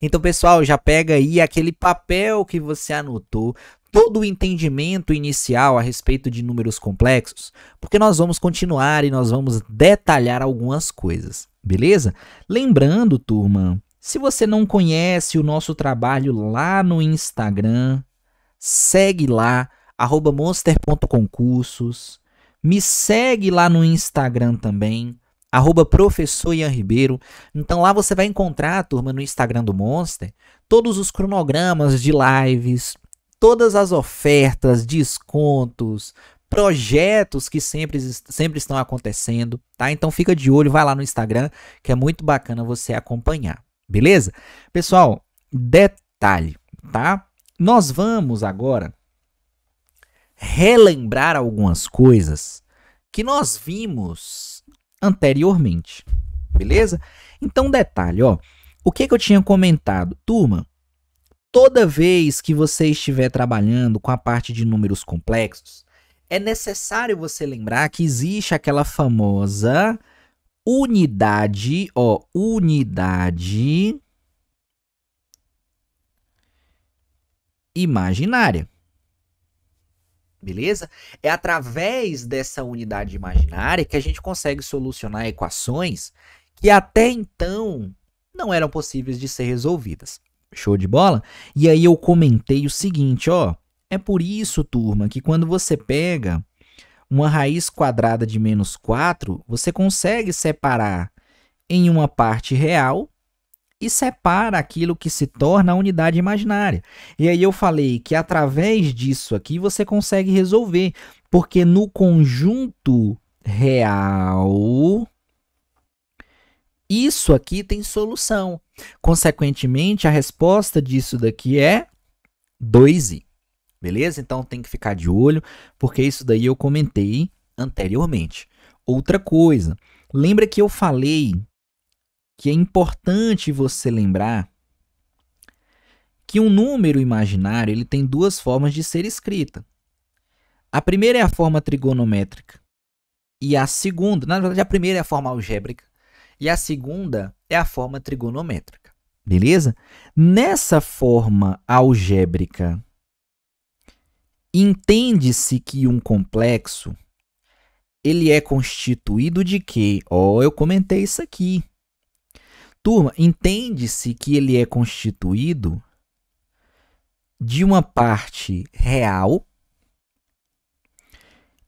Então, pessoal, já pega aí aquele papel que você anotou, todo o entendimento inicial a respeito de números complexos, porque nós vamos continuar e nós vamos detalhar algumas coisas, beleza? Lembrando, turma, se você não conhece o nosso trabalho lá no Instagram, segue lá, monster.concursos, me segue lá no Instagram também, arroba professor Ian Ribeiro. Então lá você vai encontrar, turma, no Instagram do Monster, todos os cronogramas de lives, todas as ofertas, descontos, projetos que sempre, sempre estão acontecendo, tá? Então fica de olho, vai lá no Instagram, que é muito bacana você acompanhar, beleza? Pessoal, detalhe, tá? Nós vamos agora relembrar algumas coisas que nós vimos anteriormente. Beleza? Então, detalhe, ó. O que, que eu tinha comentado? Turma, toda vez que você estiver trabalhando com a parte de números complexos, é necessário você lembrar que existe aquela famosa unidade, ó, unidade imaginária beleza? É através dessa unidade imaginária que a gente consegue solucionar equações que até então não eram possíveis de ser resolvidas. Show de bola? E aí eu comentei o seguinte, ó, é por isso, turma, que quando você pega uma raiz quadrada de menos 4, você consegue separar em uma parte real e separa aquilo que se torna a unidade imaginária. E aí eu falei que através disso aqui você consegue resolver, porque no conjunto real isso aqui tem solução. Consequentemente, a resposta disso daqui é 2i. Beleza? Então tem que ficar de olho, porque isso daí eu comentei anteriormente. Outra coisa, lembra que eu falei que é importante você lembrar que um número imaginário ele tem duas formas de ser escrita. A primeira é a forma trigonométrica e a segunda, na verdade, a primeira é a forma algébrica e a segunda é a forma trigonométrica. Beleza? Nessa forma algébrica, entende-se que um complexo ele é constituído de quê? Ó, oh, eu comentei isso aqui turma, entende-se que ele é constituído de uma parte real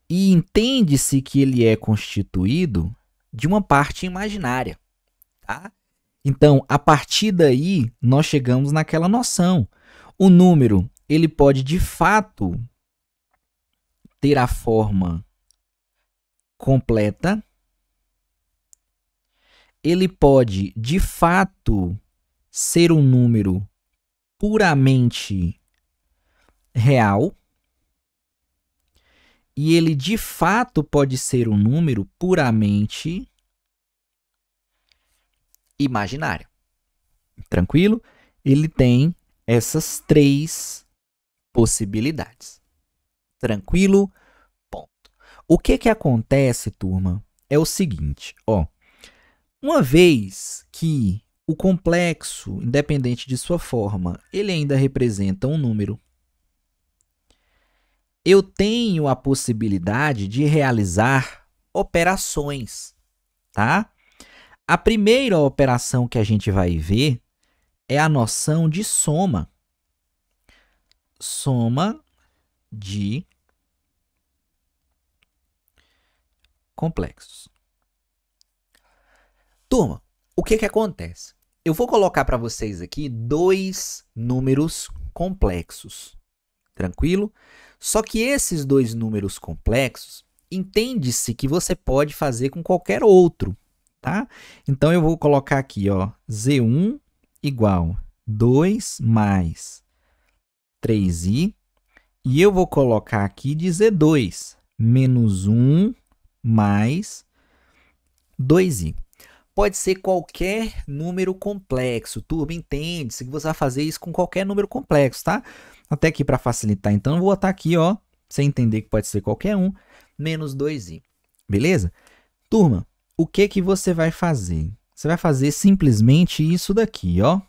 e entende-se que ele é constituído de uma parte imaginária, tá? Então, a partir daí, nós chegamos naquela noção. O número, ele pode de fato ter a forma completa ele pode de fato ser um número puramente real e ele de fato pode ser um número puramente imaginário. Tranquilo? Ele tem essas três possibilidades. Tranquilo? Ponto. O que que acontece, turma? É o seguinte, ó. Uma vez que o complexo, independente de sua forma, ele ainda representa um número, eu tenho a possibilidade de realizar operações, tá? A primeira operação que a gente vai ver é a noção de soma. Soma de complexos. Turma, o que que acontece? Eu vou colocar para vocês aqui dois números complexos, tranquilo? Só que esses dois números complexos, entende-se que você pode fazer com qualquer outro, tá? Então, eu vou colocar aqui, ó, Z1 igual 2 mais 3i, e eu vou colocar aqui de Z2, menos 1 mais 2i pode ser qualquer número complexo. Turma, entende-se que você vai fazer isso com qualquer número complexo, tá? Até aqui para facilitar, então, eu vou botar aqui, ó, sem entender que pode ser qualquer um, menos 2i. Beleza? Turma, o que, que você vai fazer? Você vai fazer simplesmente isso daqui, ó.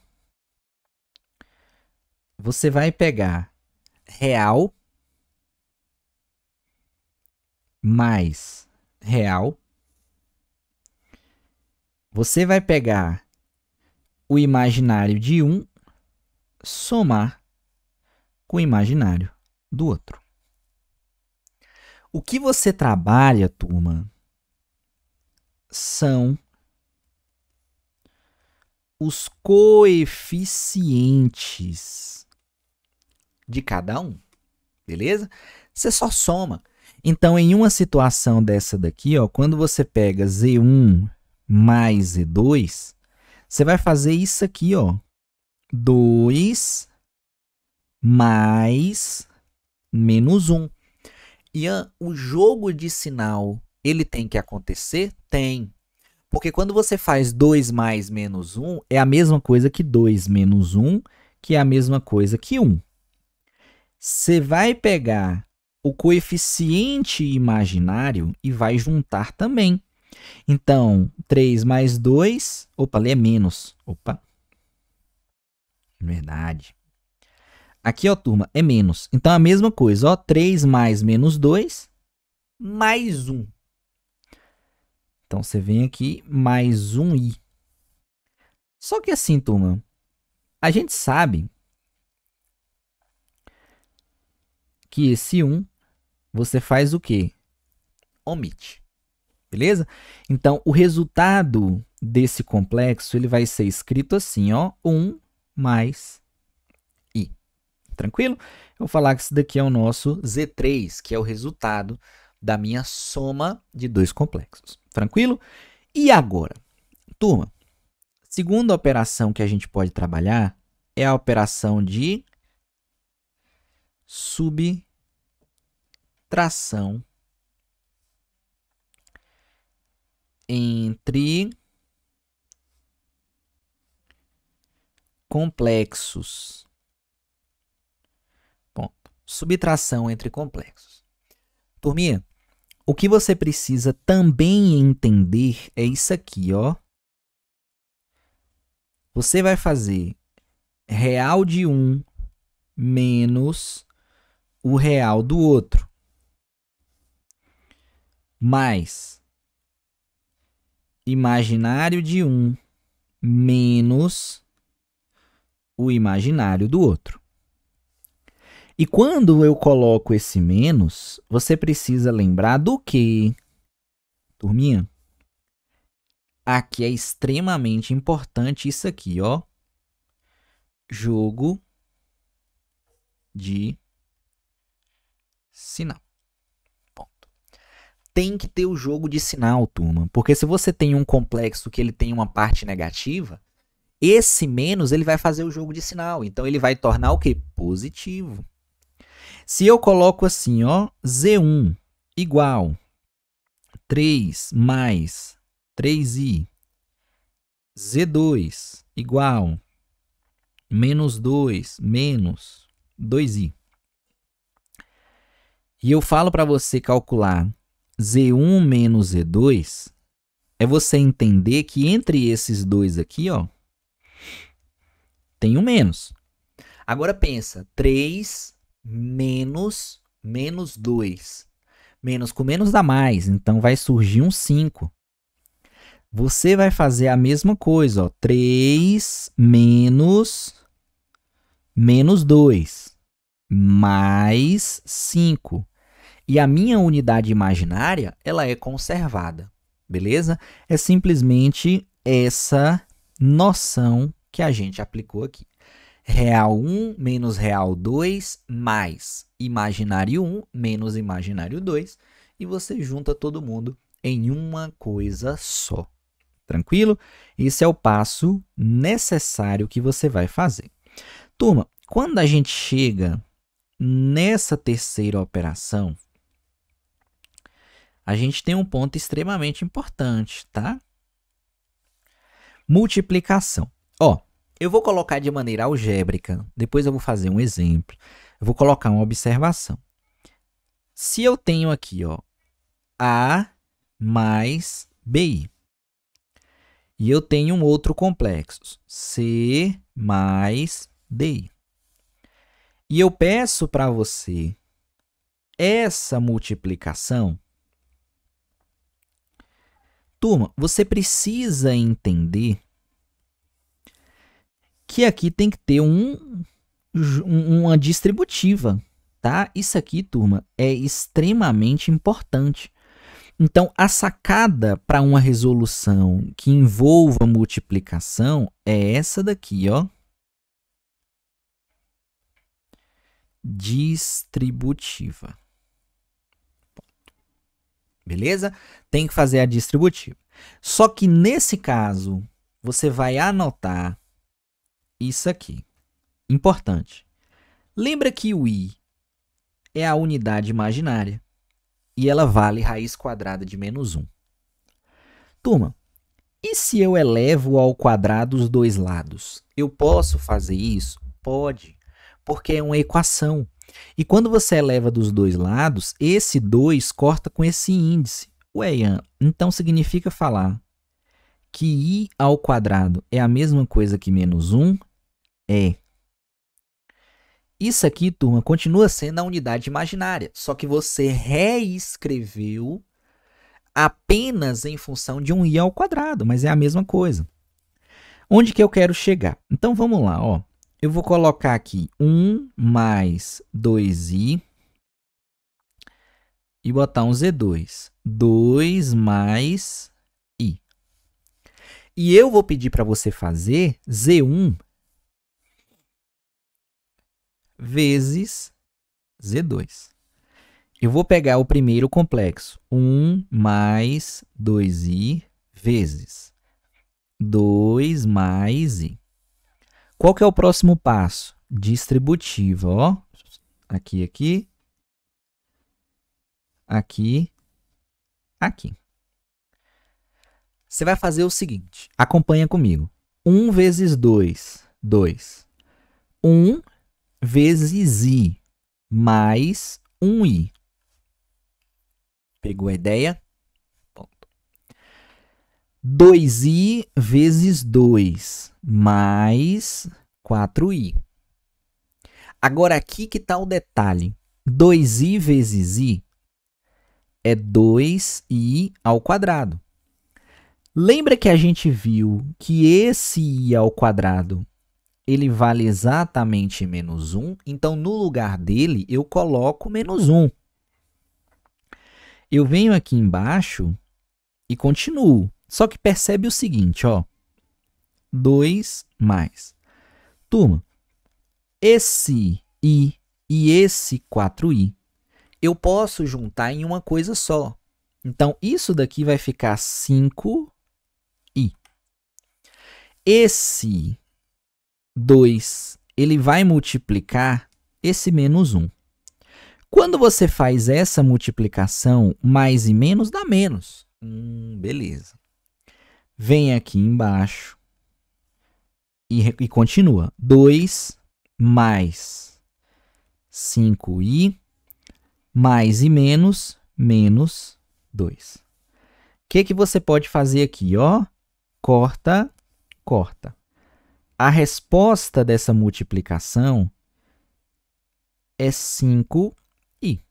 Você vai pegar real mais real você vai pegar o imaginário de um, somar com o imaginário do outro. O que você trabalha, turma, são os coeficientes de cada um, beleza? Você só soma. Então, em uma situação dessa daqui, ó, quando você pega Z1 mais E2, você vai fazer isso aqui, ó. 2 mais menos 1. Ian, o jogo de sinal, ele tem que acontecer? Tem. Porque quando você faz 2 mais menos 1, é a mesma coisa que 2 menos 1, que é a mesma coisa que 1. Você vai pegar o coeficiente imaginário e vai juntar também. Então, 3 mais 2. Opa, ali é menos. Opa. Verdade. Aqui, ó, turma, é menos. Então, a mesma coisa, ó. 3 mais menos 2, mais 1. Então, você vem aqui, mais 1i. Só que assim, turma, a gente sabe que esse 1, você faz o quê? Omite. Beleza? Então, o resultado desse complexo ele vai ser escrito assim, ó, 1 mais i. Tranquilo? Eu vou falar que isso daqui é o nosso Z3, que é o resultado da minha soma de dois complexos. Tranquilo? E agora? Turma, segunda operação que a gente pode trabalhar é a operação de subtração entre complexos. Ponto. Subtração entre complexos. Turminha, o que você precisa também entender é isso aqui, ó. Você vai fazer real de um menos o real do outro. Mais imaginário de um menos o imaginário do outro. E quando eu coloco esse menos, você precisa lembrar do que, turminha? Aqui é extremamente importante isso aqui, ó. Jogo de sinal tem que ter o jogo de sinal, turma. Porque se você tem um complexo que ele tem uma parte negativa, esse menos ele vai fazer o jogo de sinal. Então ele vai tornar o que? Positivo. Se eu coloco assim, ó, Z1 igual 3 mais 3i, Z2 igual menos 2 menos 2i. E eu falo para você calcular Z1 menos Z2 é você entender que entre esses dois aqui, ó, tem um menos. Agora pensa, 3 menos menos 2. Menos com menos dá mais, então vai surgir um 5. Você vai fazer a mesma coisa, ó, 3 menos menos 2 mais 5 e a minha unidade imaginária ela é conservada, beleza? É simplesmente essa noção que a gente aplicou aqui. Real 1 menos real 2 mais imaginário 1 menos imaginário 2 e você junta todo mundo em uma coisa só. Tranquilo? Esse é o passo necessário que você vai fazer. Turma, quando a gente chega nessa terceira operação, a gente tem um ponto extremamente importante, tá? Multiplicação. Ó, eu vou colocar de maneira algébrica, depois eu vou fazer um exemplo. Eu vou colocar uma observação. Se eu tenho aqui, ó, A mais BI. E eu tenho um outro complexo, C mais DI. E eu peço para você essa multiplicação Turma, você precisa entender que aqui tem que ter um, uma distributiva, tá? Isso aqui, turma, é extremamente importante. Então, a sacada para uma resolução que envolva multiplicação é essa daqui, ó. Distributiva. Beleza? Tem que fazer a distributiva. Só que nesse caso, você vai anotar isso aqui. Importante. Lembra que o i é a unidade imaginária e ela vale raiz quadrada de menos 1. Turma, e se eu elevo ao quadrado os dois lados? Eu posso fazer isso? Pode, porque é uma equação. E quando você eleva dos dois lados, esse 2 corta com esse índice. Ué, Ian, então significa falar que i ao quadrado é a mesma coisa que menos 1? É. Isso aqui, turma, continua sendo a unidade imaginária, só que você reescreveu apenas em função de um i ao quadrado, mas é a mesma coisa. Onde que eu quero chegar? Então vamos lá, ó eu vou colocar aqui 1 mais 2i e botar um z2. 2 mais i. E eu vou pedir para você fazer z1 vezes z2. Eu vou pegar o primeiro complexo, 1 mais 2i vezes 2 mais i. Qual que é o próximo passo? Distributivo, ó. Aqui, aqui. Aqui. Aqui. Você vai fazer o seguinte. Acompanha comigo. 1 vezes 2, 2. 1 vezes i mais 1i. Pegou a ideia? 2i vezes 2 mais 4i. Agora aqui que está o detalhe. 2i vezes i é 2i ao quadrado. Lembra que a gente viu que esse i ao quadrado ele vale exatamente menos 1, então no lugar dele eu coloco menos 1. Eu venho aqui embaixo e continuo. Só que percebe o seguinte, ó. 2 mais. Turma, esse i e esse 4i eu posso juntar em uma coisa só. Então, isso daqui vai ficar 5i. Esse 2, ele vai multiplicar esse menos 1. Quando você faz essa multiplicação, mais e menos dá menos. Hum, beleza vem aqui embaixo e, e continua. 2 mais 5i mais e menos, menos 2. O que, que você pode fazer aqui? Ó? Corta, corta. A resposta dessa multiplicação é 5i.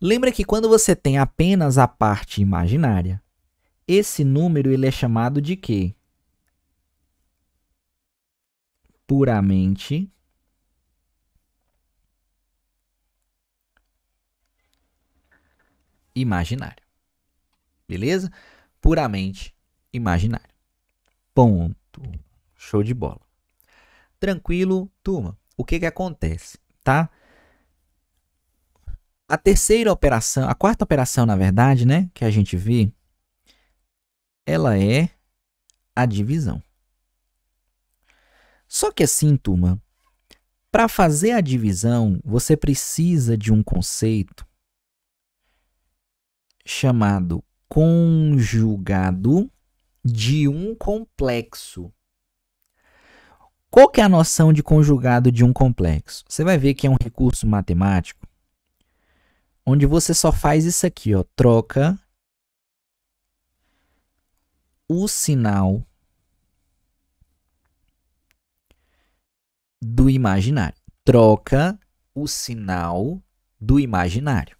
Lembra que quando você tem apenas a parte imaginária, esse número ele é chamado de quê? Puramente imaginário. Beleza? Puramente imaginário. Ponto. Show de bola. Tranquilo, turma. O que que acontece, tá? A terceira operação, a quarta operação, na verdade, né, que a gente viu ela é a divisão. Só que assim, turma, para fazer a divisão, você precisa de um conceito chamado conjugado de um complexo. Qual que é a noção de conjugado de um complexo? Você vai ver que é um recurso matemático onde você só faz isso aqui, ó, troca o sinal do imaginário. Troca o sinal do imaginário.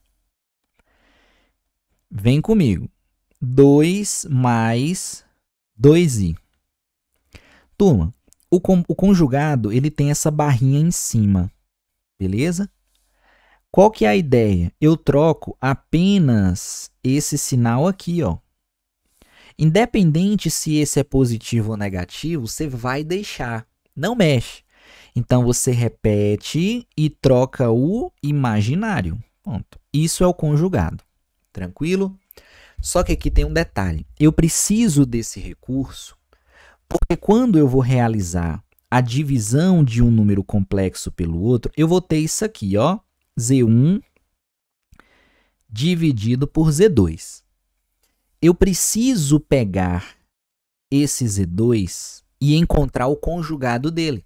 Vem comigo. 2 mais 2i. Turma, o, o conjugado ele tem essa barrinha em cima, beleza? Qual que é a ideia? Eu troco apenas esse sinal aqui, ó, Independente se esse é positivo ou negativo, você vai deixar, não mexe. Então você repete e troca o imaginário. Ponto. Isso é o conjugado. Tranquilo? Só que aqui tem um detalhe. Eu preciso desse recurso porque quando eu vou realizar a divisão de um número complexo pelo outro, eu vou ter isso aqui, ó, Z1 dividido por Z2 eu preciso pegar esse Z2 e encontrar o conjugado dele.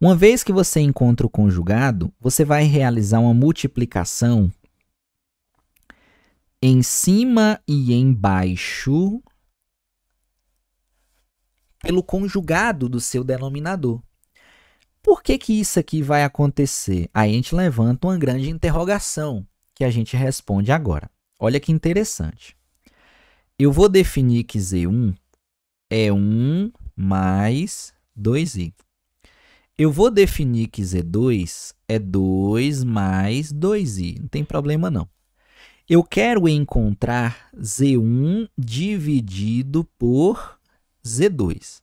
Uma vez que você encontra o conjugado, você vai realizar uma multiplicação em cima e embaixo pelo conjugado do seu denominador. Por que, que isso aqui vai acontecer? Aí a gente levanta uma grande interrogação que a gente responde agora. Olha que interessante eu vou definir que Z1 é 1 mais 2i. Eu vou definir que Z2 é 2 mais 2i, não tem problema não. Eu quero encontrar Z1 dividido por Z2.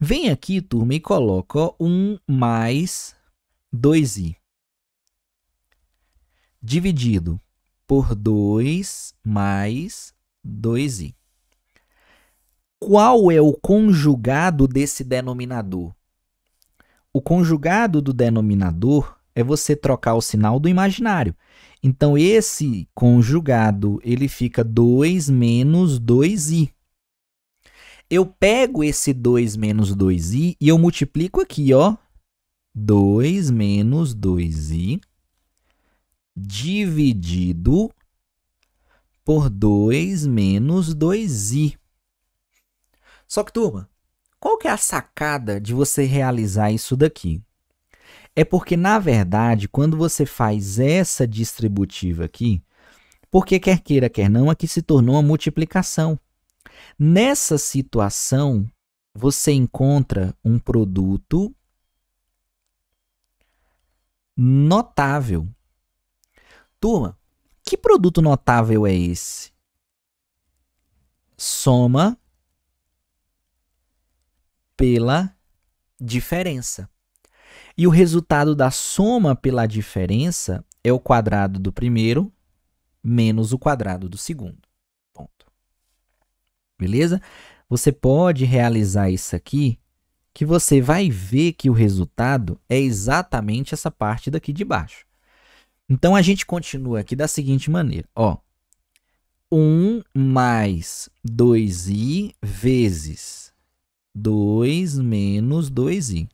Vem aqui, turma, e coloca 1 mais 2i dividido por 2 mais 2i. Qual é o conjugado desse denominador? O conjugado do denominador é você trocar o sinal do imaginário. Então, esse conjugado ele fica 2 menos 2i. Eu pego esse 2 menos 2i e eu multiplico aqui, ó. 2 menos 2i dividido por 2 menos 2i. Só que, turma, qual que é a sacada de você realizar isso daqui? É porque, na verdade, quando você faz essa distributiva aqui, porque quer queira, quer não, aqui é se tornou uma multiplicação. Nessa situação, você encontra um produto notável. Turma, que produto notável é esse? Soma pela diferença. E o resultado da soma pela diferença é o quadrado do primeiro menos o quadrado do segundo. Ponto. Beleza? Você pode realizar isso aqui, que você vai ver que o resultado é exatamente essa parte daqui de baixo. Então a gente continua aqui da seguinte maneira, ó. 1 mais 2i vezes 2 menos 2i.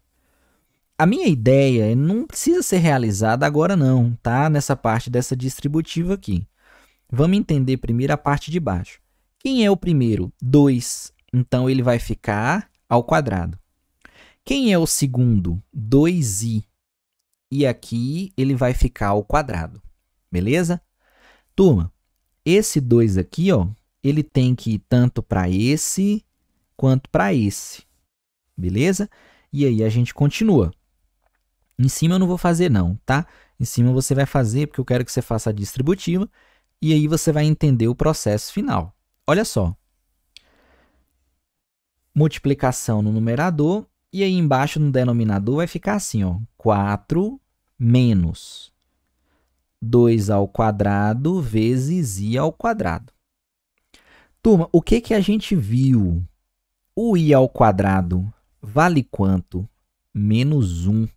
A minha ideia não precisa ser realizada agora não, tá? Nessa parte dessa distributiva aqui. Vamos entender primeiro a parte de baixo. Quem é o primeiro? 2. Então ele vai ficar ao quadrado. Quem é o segundo? 2i e aqui ele vai ficar ao quadrado, beleza? Turma, esse 2 aqui, ó, ele tem que ir tanto para esse quanto para esse, beleza? E aí a gente continua. Em cima eu não vou fazer não, tá? Em cima você vai fazer porque eu quero que você faça a distributiva e aí você vai entender o processo final. Olha só. Multiplicação no numerador e aí embaixo no denominador vai ficar assim, ó, 4 menos 2 ao quadrado vezes i ao quadrado. Turma, o que, que a gente viu? O i ao quadrado vale quanto? Menos 1.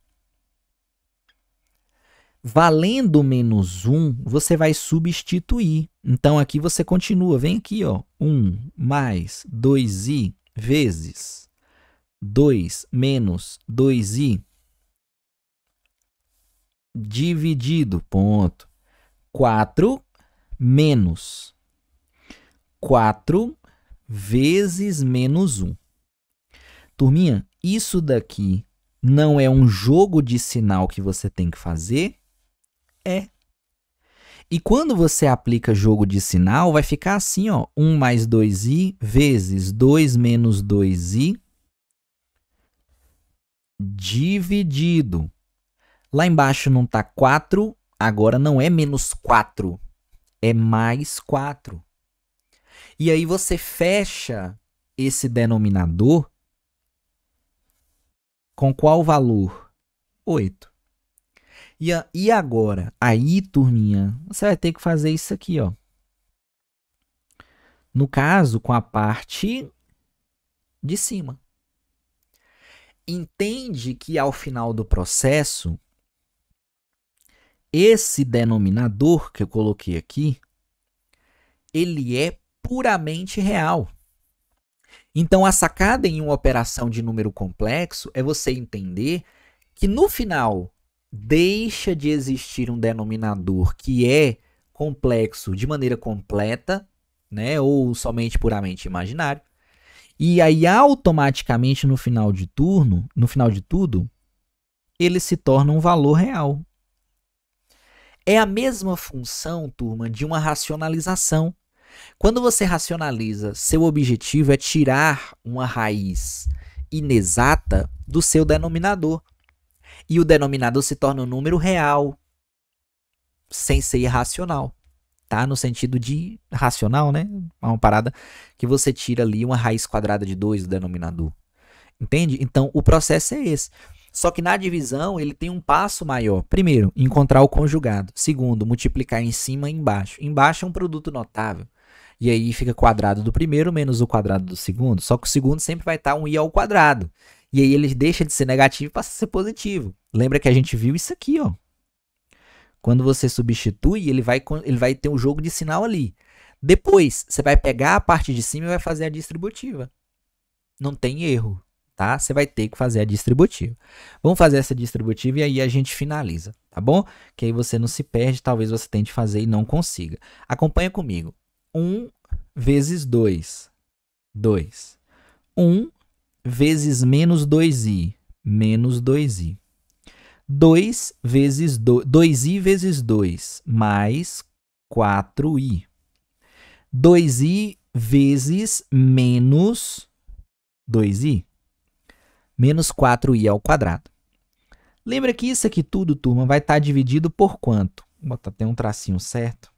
Valendo menos 1, você vai substituir. Então, aqui você continua. Vem aqui, ó. 1 mais 2i vezes 2 menos 2i dividido, ponto. 4 menos 4 vezes menos 1. Turminha, isso daqui não é um jogo de sinal que você tem que fazer? É. E quando você aplica jogo de sinal, vai ficar assim, ó, 1 mais 2i vezes 2 menos 2i dividido Lá embaixo não tá 4, agora não é menos 4, é mais 4. E aí você fecha esse denominador com qual valor? 8. E, e agora? Aí, turminha, você vai ter que fazer isso aqui, ó. No caso, com a parte de cima. Entende que ao final do processo, esse denominador que eu coloquei aqui, ele é puramente real. Então, a sacada em uma operação de número complexo é você entender que no final deixa de existir um denominador que é complexo de maneira completa, né, ou somente puramente imaginário. E aí automaticamente no final de turno, no final de tudo, ele se torna um valor real, é a mesma função, turma, de uma racionalização. Quando você racionaliza, seu objetivo é tirar uma raiz inexata do seu denominador. E o denominador se torna um número real, sem ser irracional. Tá? No sentido de racional, né? É uma parada que você tira ali uma raiz quadrada de 2 do denominador. Entende? Então, o processo é esse. Só que na divisão ele tem um passo maior. Primeiro, encontrar o conjugado. Segundo, multiplicar em cima e embaixo. Embaixo é um produto notável. E aí fica quadrado do primeiro menos o quadrado do segundo. Só que o segundo sempre vai estar um i ao quadrado. E aí ele deixa de ser negativo e passa a ser positivo. Lembra que a gente viu isso aqui, ó. Quando você substitui, ele vai, ele vai ter um jogo de sinal ali. Depois, você vai pegar a parte de cima e vai fazer a distributiva. Não tem erro tá? Você vai ter que fazer a distributiva. Vamos fazer essa distributiva e aí a gente finaliza, tá bom? Que aí você não se perde, talvez você tente fazer e não consiga. Acompanha comigo. 1 vezes 2, 2. 1 vezes menos 2i, menos 2i. 2 vezes 2, 2i vezes 2, mais 4i. 2i vezes menos 2i menos 4i ao quadrado. Lembra que isso aqui tudo, turma, vai estar tá dividido por quanto? Vou botar até um tracinho certo.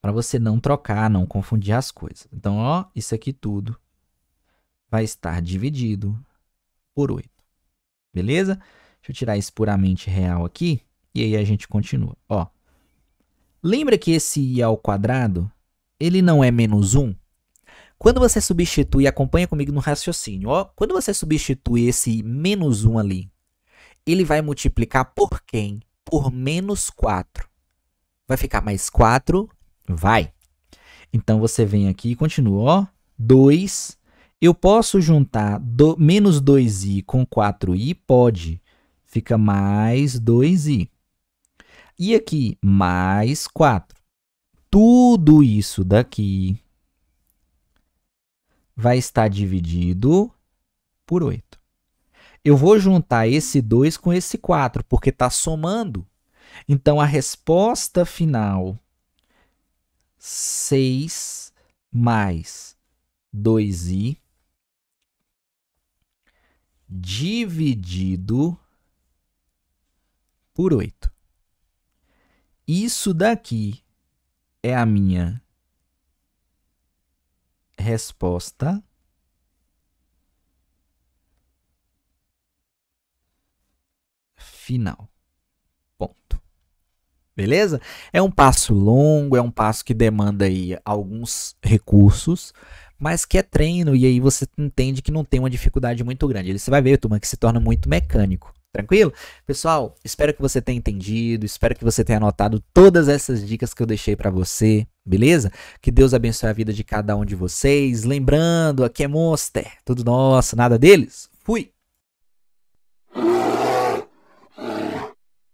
Para você não trocar, não confundir as coisas. Então, ó, isso aqui tudo vai estar dividido por 8. Beleza? Deixa eu tirar isso puramente real aqui e aí a gente continua. Ó, lembra que esse i ao quadrado, ele não é menos 1? Quando você substitui, acompanha comigo no raciocínio, ó, quando você substitui esse menos 1 ali, ele vai multiplicar por quem? Por menos 4. Vai ficar mais 4? Vai. Então, você vem aqui e continua, 2. Eu posso juntar do, menos 2i com 4i? Pode. Fica mais 2i. E aqui, mais 4. Tudo isso daqui vai estar dividido por 8. Eu vou juntar esse 2 com esse 4, porque está somando. Então, a resposta final, 6 mais 2i dividido por 8. Isso daqui é a minha resposta. Final. Ponto. Beleza? É um passo longo, é um passo que demanda aí alguns recursos, mas que é treino e aí você entende que não tem uma dificuldade muito grande. Você vai ver, turma, que se torna muito mecânico. Tranquilo? Pessoal, espero que você tenha entendido, espero que você tenha anotado todas essas dicas que eu deixei para você. Beleza? Que Deus abençoe a vida de cada um de vocês. Lembrando, aqui é Monster, tudo nosso, nada deles. Fui!